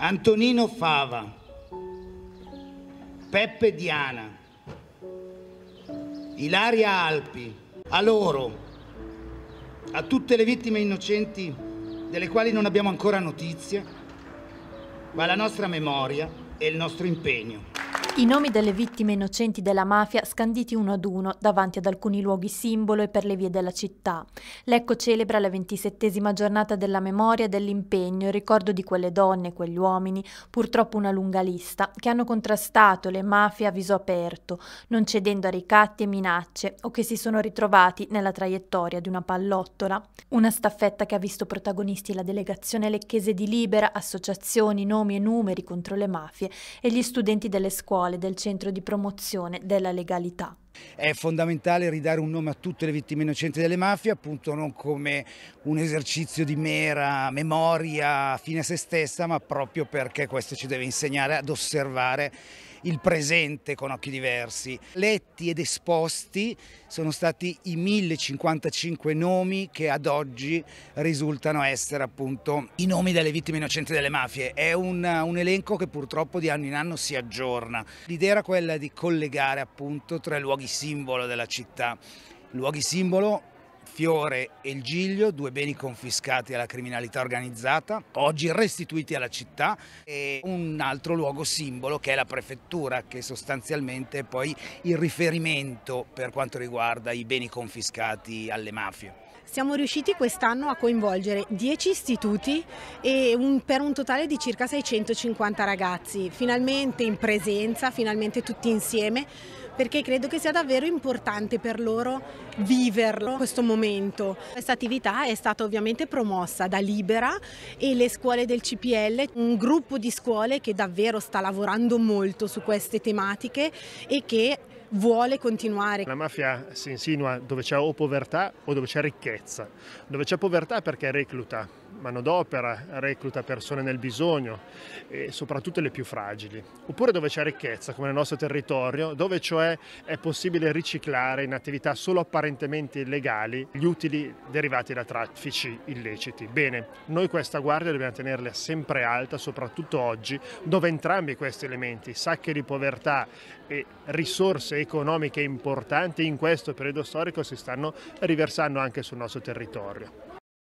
Antonino Fava, Peppe Diana, Ilaria Alpi, a loro, a tutte le vittime innocenti delle quali non abbiamo ancora notizie, va la nostra memoria e il nostro impegno. I nomi delle vittime innocenti della mafia scanditi uno ad uno davanti ad alcuni luoghi simbolo e per le vie della città. Lecco celebra la ventisettesima giornata della memoria e dell'impegno in ricordo di quelle donne e quegli uomini, purtroppo una lunga lista, che hanno contrastato le mafie a viso aperto, non cedendo a ricatti e minacce o che si sono ritrovati nella traiettoria di una pallottola. Una staffetta che ha visto protagonisti la delegazione lecchese di Libera, associazioni, nomi e numeri contro le mafie e gli studenti delle scuole scuole del centro di promozione della legalità. È fondamentale ridare un nome a tutte le vittime innocenti delle mafie, appunto non come un esercizio di mera memoria fine a se stessa, ma proprio perché questo ci deve insegnare ad osservare il presente con occhi diversi. Letti ed esposti sono stati i 1055 nomi che ad oggi risultano essere appunto i nomi delle vittime innocenti delle mafie. È un, un elenco che purtroppo di anno in anno si aggiorna. L'idea era quella di collegare appunto tre luoghi simbolo della città. Luoghi simbolo Fiore e il Giglio, due beni confiscati alla criminalità organizzata, oggi restituiti alla città e un altro luogo simbolo che è la prefettura che sostanzialmente è poi il riferimento per quanto riguarda i beni confiscati alle mafie. Siamo riusciti quest'anno a coinvolgere 10 istituti un, per un totale di circa 650 ragazzi, finalmente in presenza, finalmente tutti insieme, perché credo che sia davvero importante per loro viverlo questo momento. Questa attività è stata ovviamente promossa da Libera e le scuole del CPL, un gruppo di scuole che davvero sta lavorando molto su queste tematiche e che vuole continuare. La mafia si insinua dove c'è o povertà o dove c'è ricchezza, dove c'è povertà perché recluta manodopera, recluta persone nel bisogno e soprattutto le più fragili, oppure dove c'è ricchezza come nel nostro territorio, dove cioè è possibile riciclare in attività solo apparentemente illegali gli utili derivati da traffici illeciti. Bene, noi questa guardia dobbiamo tenerla sempre alta, soprattutto oggi, dove entrambi questi elementi, sacche di povertà e risorse economiche importanti in questo periodo storico si stanno riversando anche sul nostro territorio.